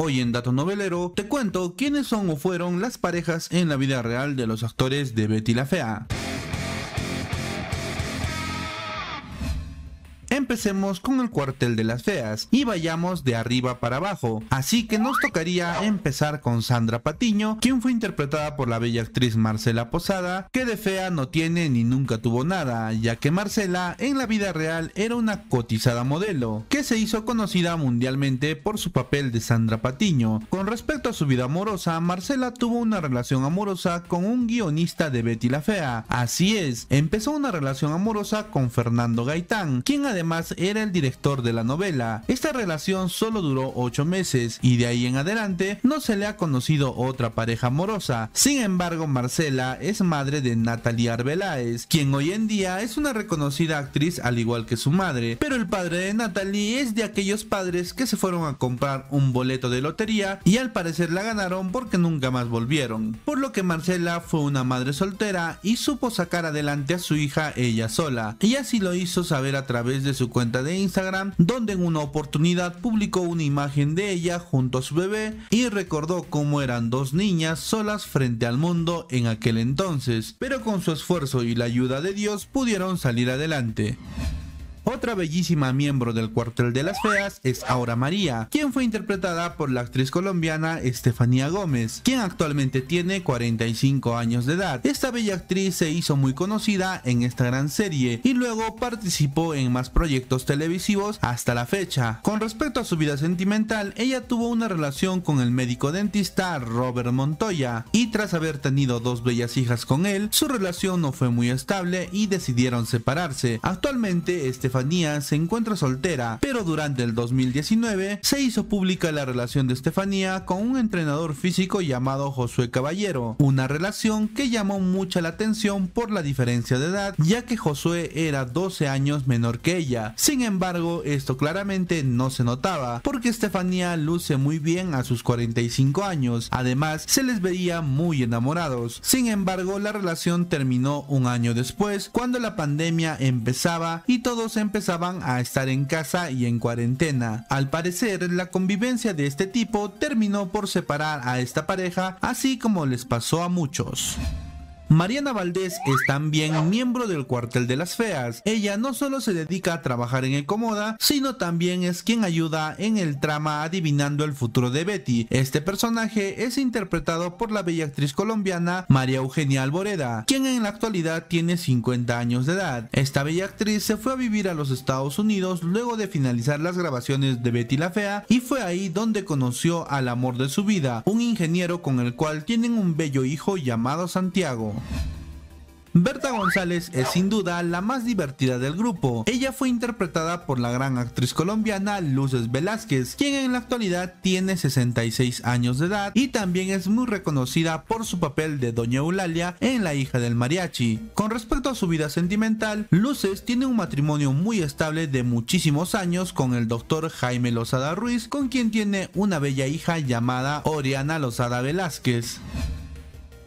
Hoy en Dato Novelero te cuento quiénes son o fueron las parejas en la vida real de los actores de Betty la Fea. empecemos con el cuartel de las feas y vayamos de arriba para abajo. Así que nos tocaría empezar con Sandra Patiño, quien fue interpretada por la bella actriz Marcela Posada, que de fea no tiene ni nunca tuvo nada, ya que Marcela en la vida real era una cotizada modelo, que se hizo conocida mundialmente por su papel de Sandra Patiño. Con respecto a su vida amorosa, Marcela tuvo una relación amorosa con un guionista de Betty la Fea. Así es, empezó una relación amorosa con Fernando Gaitán, quien además era el director de la novela. Esta relación solo duró 8 meses y de ahí en adelante no se le ha conocido otra pareja amorosa. Sin embargo, Marcela es madre de Natalia Arbeláez, quien hoy en día es una reconocida actriz al igual que su madre, pero el padre de Natalie es de aquellos padres que se fueron a comprar un boleto de lotería y al parecer la ganaron porque nunca más volvieron, por lo que Marcela fue una madre soltera y supo sacar adelante a su hija ella sola, y así lo hizo saber a través de su cuenta de Instagram, donde en una oportunidad publicó una imagen de ella junto a su bebé y recordó cómo eran dos niñas solas frente al mundo en aquel entonces, pero con su esfuerzo y la ayuda de Dios pudieron salir adelante. Otra bellísima miembro del cuartel de las feas es Aura María, quien fue interpretada por la actriz colombiana Estefanía Gómez, quien actualmente tiene 45 años de edad. Esta bella actriz se hizo muy conocida en esta gran serie y luego participó en más proyectos televisivos hasta la fecha. Con respecto a su vida sentimental, ella tuvo una relación con el médico dentista Robert Montoya y tras haber tenido dos bellas hijas con él, su relación no fue muy estable y decidieron separarse. Actualmente Estefanía Estefanía se encuentra soltera, pero durante el 2019 se hizo pública la relación de Estefanía con un entrenador físico llamado Josué Caballero, una relación que llamó mucha la atención por la diferencia de edad, ya que Josué era 12 años menor que ella. Sin embargo, esto claramente no se notaba, porque Estefanía luce muy bien a sus 45 años, además se les veía muy enamorados. Sin embargo, la relación terminó un año después, cuando la pandemia empezaba y todos empezaron empezaban a estar en casa y en cuarentena. Al parecer, la convivencia de este tipo terminó por separar a esta pareja, así como les pasó a muchos. Mariana Valdés es también miembro del cuartel de las feas. Ella no solo se dedica a trabajar en el Comoda, sino también es quien ayuda en el trama adivinando el futuro de Betty. Este personaje es interpretado por la bella actriz colombiana María Eugenia Alboreda, quien en la actualidad tiene 50 años de edad. Esta bella actriz se fue a vivir a los Estados Unidos luego de finalizar las grabaciones de Betty la Fea y fue ahí donde conoció al amor de su vida, un ingeniero con el cual tienen un bello hijo llamado Santiago. Berta González es sin duda la más divertida del grupo. Ella fue interpretada por la gran actriz colombiana Luces Velázquez, quien en la actualidad tiene 66 años de edad y también es muy reconocida por su papel de Doña Eulalia en La hija del mariachi. Con respecto a su vida sentimental, Luces tiene un matrimonio muy estable de muchísimos años con el doctor Jaime Lozada Ruiz, con quien tiene una bella hija llamada Oriana Lozada Velázquez.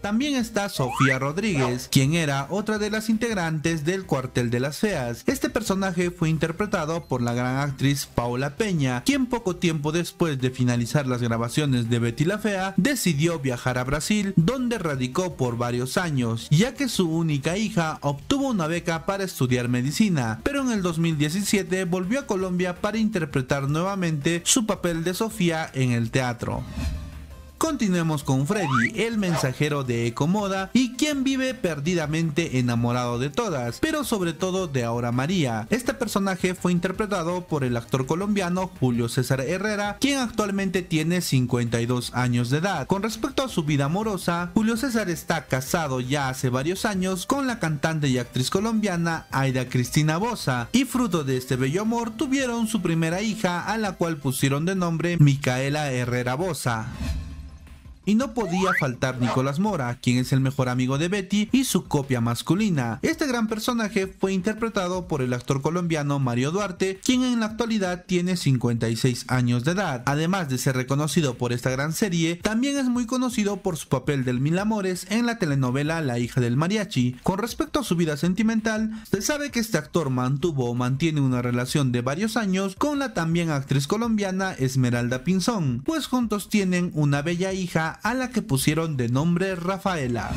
También está Sofía Rodríguez, quien era otra de las integrantes del Cuartel de las Feas. Este personaje fue interpretado por la gran actriz Paola Peña, quien poco tiempo después de finalizar las grabaciones de Betty la Fea, decidió viajar a Brasil, donde radicó por varios años, ya que su única hija obtuvo una beca para estudiar medicina, pero en el 2017 volvió a Colombia para interpretar nuevamente su papel de Sofía en el teatro. Continuemos con Freddy, el mensajero de Eco Moda y quien vive perdidamente enamorado de todas, pero sobre todo de Ahora María. Este personaje fue interpretado por el actor colombiano Julio César Herrera, quien actualmente tiene 52 años de edad. Con respecto a su vida amorosa, Julio César está casado ya hace varios años con la cantante y actriz colombiana Aida Cristina Bosa, y fruto de este bello amor tuvieron su primera hija a la cual pusieron de nombre Micaela Herrera Bosa. Y no podía faltar Nicolás Mora, quien es el mejor amigo de Betty y su copia masculina. Este gran personaje fue interpretado por el actor colombiano Mario Duarte, quien en la actualidad tiene 56 años de edad. Además de ser reconocido por esta gran serie, también es muy conocido por su papel del Mil Amores en la telenovela La hija del mariachi. Con respecto a su vida sentimental, se sabe que este actor mantuvo o mantiene una relación de varios años con la también actriz colombiana Esmeralda Pinzón, pues juntos tienen una bella hija a la que pusieron de nombre Rafaela.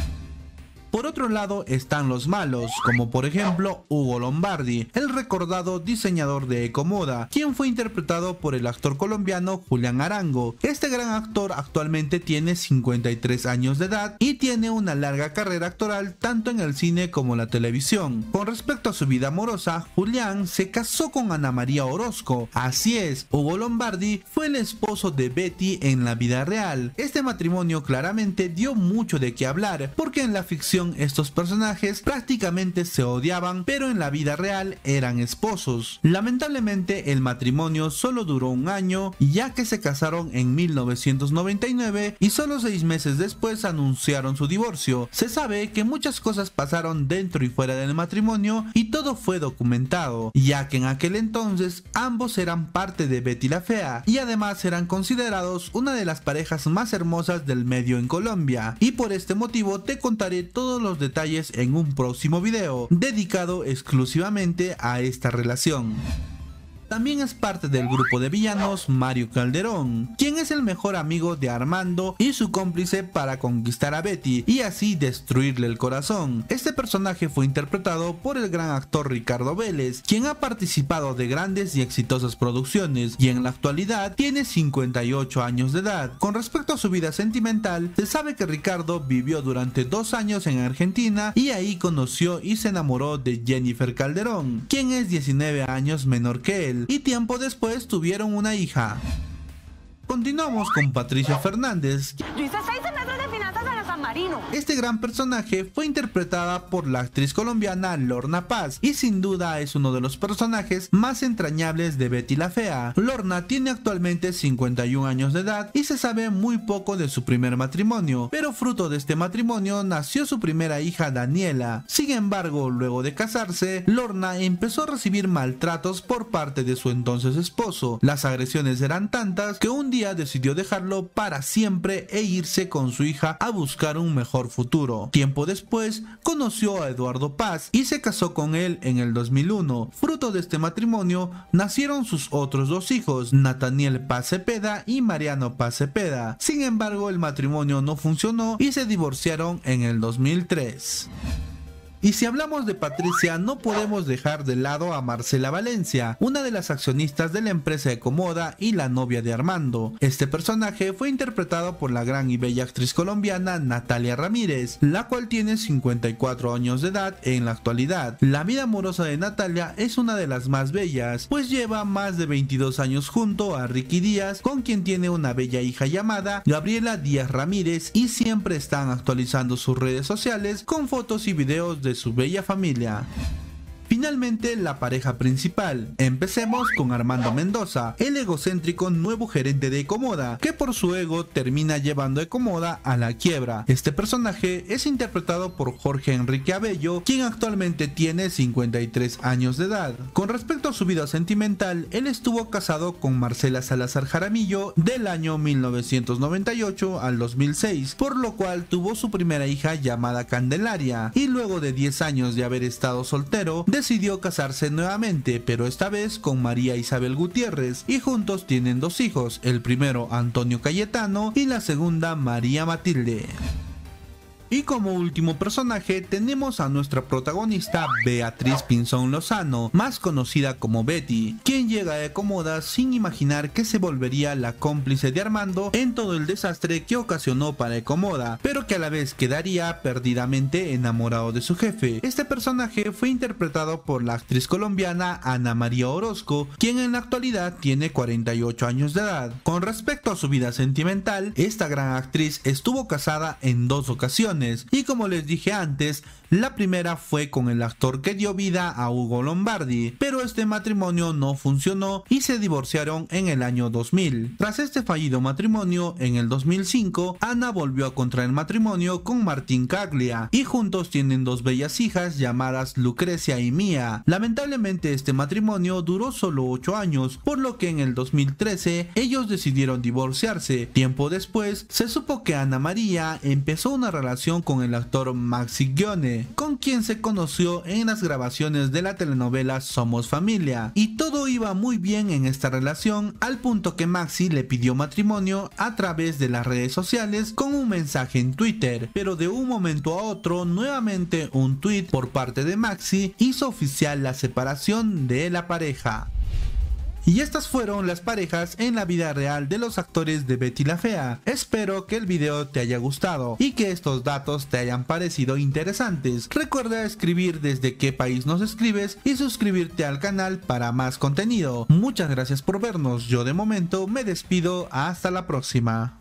Por otro lado están los malos, como por ejemplo Hugo Lombardi, el recordado diseñador de moda quien fue interpretado por el actor colombiano Julián Arango. Este gran actor actualmente tiene 53 años de edad y tiene una larga carrera actoral tanto en el cine como en la televisión. Con respecto a su vida amorosa, Julián se casó con Ana María Orozco. Así es, Hugo Lombardi fue el esposo de Betty en la vida real. Este matrimonio claramente dio mucho de qué hablar, porque en la ficción estos personajes prácticamente se odiaban, pero en la vida real eran esposos. Lamentablemente el matrimonio solo duró un año, ya que se casaron en 1999 y solo seis meses después anunciaron su divorcio. Se sabe que muchas cosas pasaron dentro y fuera del matrimonio y todo fue documentado, ya que en aquel entonces ambos eran parte de Betty la Fea y además eran considerados una de las parejas más hermosas del medio en Colombia. Y por este motivo te contaré todo los detalles en un próximo video dedicado exclusivamente a esta relación. También es parte del grupo de villanos Mario Calderón, quien es el mejor amigo de Armando y su cómplice para conquistar a Betty y así destruirle el corazón. Este personaje fue interpretado por el gran actor Ricardo Vélez, quien ha participado de grandes y exitosas producciones y en la actualidad tiene 58 años de edad. Con respecto a su vida sentimental, se sabe que Ricardo vivió durante dos años en Argentina y ahí conoció y se enamoró de Jennifer Calderón, quien es 19 años menor que él y tiempo después tuvieron una hija. Continuamos con Patricia Fernández. Este gran personaje fue interpretada por la actriz colombiana Lorna Paz y sin duda es uno de los personajes más entrañables de Betty la Fea. Lorna tiene actualmente 51 años de edad y se sabe muy poco de su primer matrimonio, pero fruto de este matrimonio nació su primera hija Daniela. Sin embargo, luego de casarse, Lorna empezó a recibir maltratos por parte de su entonces esposo. Las agresiones eran tantas que un día decidió dejarlo para siempre e irse con su hija a buscar un un mejor futuro. Tiempo después, conoció a Eduardo Paz y se casó con él en el 2001. Fruto de este matrimonio, nacieron sus otros dos hijos, Nathaniel Paz Cepeda y Mariano Paz Cepeda. Sin embargo, el matrimonio no funcionó y se divorciaron en el 2003. Y si hablamos de Patricia, no podemos dejar de lado a Marcela Valencia, una de las accionistas de la empresa de Comoda y la novia de Armando. Este personaje fue interpretado por la gran y bella actriz colombiana Natalia Ramírez, la cual tiene 54 años de edad en la actualidad. La vida amorosa de Natalia es una de las más bellas, pues lleva más de 22 años junto a Ricky Díaz, con quien tiene una bella hija llamada Gabriela Díaz Ramírez y siempre están actualizando sus redes sociales con fotos y videos de su bella familia. Finalmente, la pareja principal. Empecemos con Armando Mendoza, el egocéntrico nuevo gerente de Ecomoda, que por su ego termina llevando a Ecomoda a la quiebra. Este personaje es interpretado por Jorge Enrique Abello, quien actualmente tiene 53 años de edad. Con respecto a su vida sentimental, él estuvo casado con Marcela Salazar Jaramillo del año 1998 al 2006, por lo cual tuvo su primera hija llamada Candelaria, y luego de 10 años de haber estado soltero, decidió decidió casarse nuevamente, pero esta vez con María Isabel Gutiérrez y juntos tienen dos hijos, el primero Antonio Cayetano y la segunda María Matilde. Y como último personaje tenemos a nuestra protagonista Beatriz Pinzón Lozano, más conocida como Betty, quien llega a Ecomoda sin imaginar que se volvería la cómplice de Armando en todo el desastre que ocasionó para Ecomoda, pero que a la vez quedaría perdidamente enamorado de su jefe. Este personaje fue interpretado por la actriz colombiana Ana María Orozco, quien en la actualidad tiene 48 años de edad. Con respecto a su vida sentimental, esta gran actriz estuvo casada en dos ocasiones y como les dije antes, la primera fue con el actor que dio vida a Hugo Lombardi, pero este matrimonio no funcionó y se divorciaron en el año 2000. Tras este fallido matrimonio, en el 2005, Ana volvió a contraer matrimonio con Martín Caglia y juntos tienen dos bellas hijas llamadas Lucrecia y Mia. Lamentablemente este matrimonio duró solo 8 años, por lo que en el 2013 ellos decidieron divorciarse. Tiempo después, se supo que Ana María empezó una relación con el actor Maxi Gione, con quien se conoció en las grabaciones de la telenovela Somos Familia. Y todo iba muy bien en esta relación, al punto que Maxi le pidió matrimonio a través de las redes sociales con un mensaje en Twitter, pero de un momento a otro, nuevamente un tweet por parte de Maxi hizo oficial la separación de la pareja. Y estas fueron las parejas en la vida real de los actores de Betty la Fea. Espero que el video te haya gustado y que estos datos te hayan parecido interesantes. Recuerda escribir desde qué país nos escribes y suscribirte al canal para más contenido. Muchas gracias por vernos, yo de momento me despido, hasta la próxima.